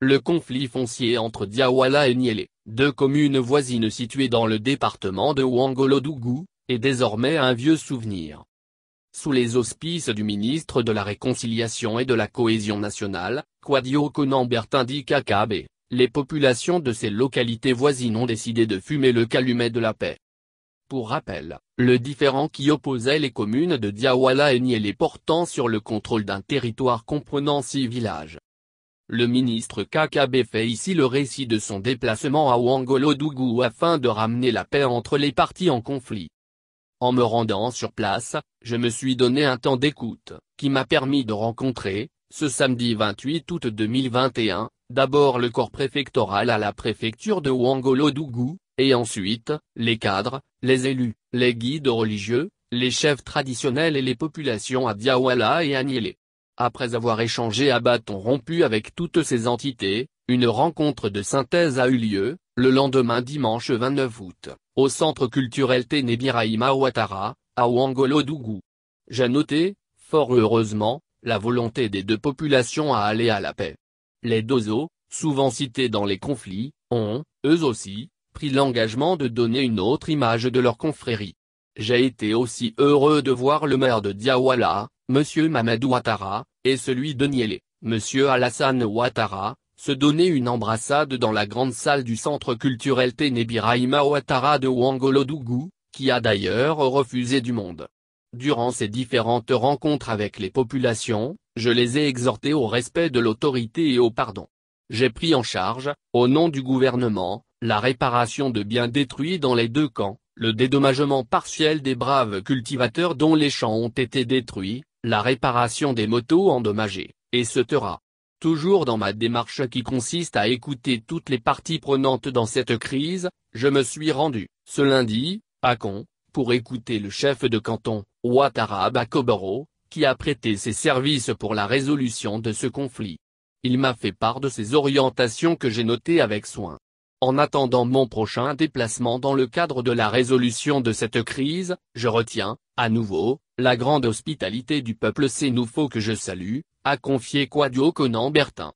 Le conflit foncier entre Diawala et Niélé, deux communes voisines situées dans le département de Ouangolodougou, est désormais un vieux souvenir. Sous les auspices du ministre de la Réconciliation et de la Cohésion nationale, Kwadio Konambertindi Kakabe, les populations de ces localités voisines ont décidé de fumer le calumet de la paix. Pour rappel, le différend qui opposait les communes de Diawala et Niélé portant sur le contrôle d'un territoire comprenant six villages le ministre Kakabe fait ici le récit de son déplacement à Ouangolo-Dougou afin de ramener la paix entre les parties en conflit. En me rendant sur place, je me suis donné un temps d'écoute, qui m'a permis de rencontrer, ce samedi 28 août 2021, d'abord le corps préfectoral à la préfecture de Ouangolo-Dougou, et ensuite, les cadres, les élus, les guides religieux, les chefs traditionnels et les populations à Diawala et Agnélé. Après avoir échangé à bâton rompu avec toutes ces entités, une rencontre de synthèse a eu lieu, le lendemain dimanche 29 août, au Centre culturel Ténébiraïma Ouattara, à Ouangolo-Dougou. J'ai noté, fort heureusement, la volonté des deux populations à aller à la paix. Les Dozo, souvent cités dans les conflits, ont, eux aussi, pris l'engagement de donner une autre image de leur confrérie. J'ai été aussi heureux de voir le maire de Diawala, M. Mamadou Ouattara, et celui de Niélé, M. Alassane Ouattara, se donnaient une embrassade dans la grande salle du centre culturel Ténébiraïma Ouattara de Ouangolodougou, qui a d'ailleurs refusé du monde. Durant ces différentes rencontres avec les populations, je les ai exhortés au respect de l'autorité et au pardon. J'ai pris en charge, au nom du gouvernement, la réparation de biens détruits dans les deux camps, le dédommagement partiel des braves cultivateurs dont les champs ont été détruits, la réparation des motos endommagées, et ce Toujours dans ma démarche qui consiste à écouter toutes les parties prenantes dans cette crise, je me suis rendu, ce lundi, à Con, pour écouter le chef de canton, Ouattara Bakoboro, qui a prêté ses services pour la résolution de ce conflit. Il m'a fait part de ses orientations que j'ai notées avec soin. En attendant mon prochain déplacement dans le cadre de la résolution de cette crise, je retiens, à nouveau, la grande hospitalité du peuple faut que je salue, a confié Quadio Conan Bertin.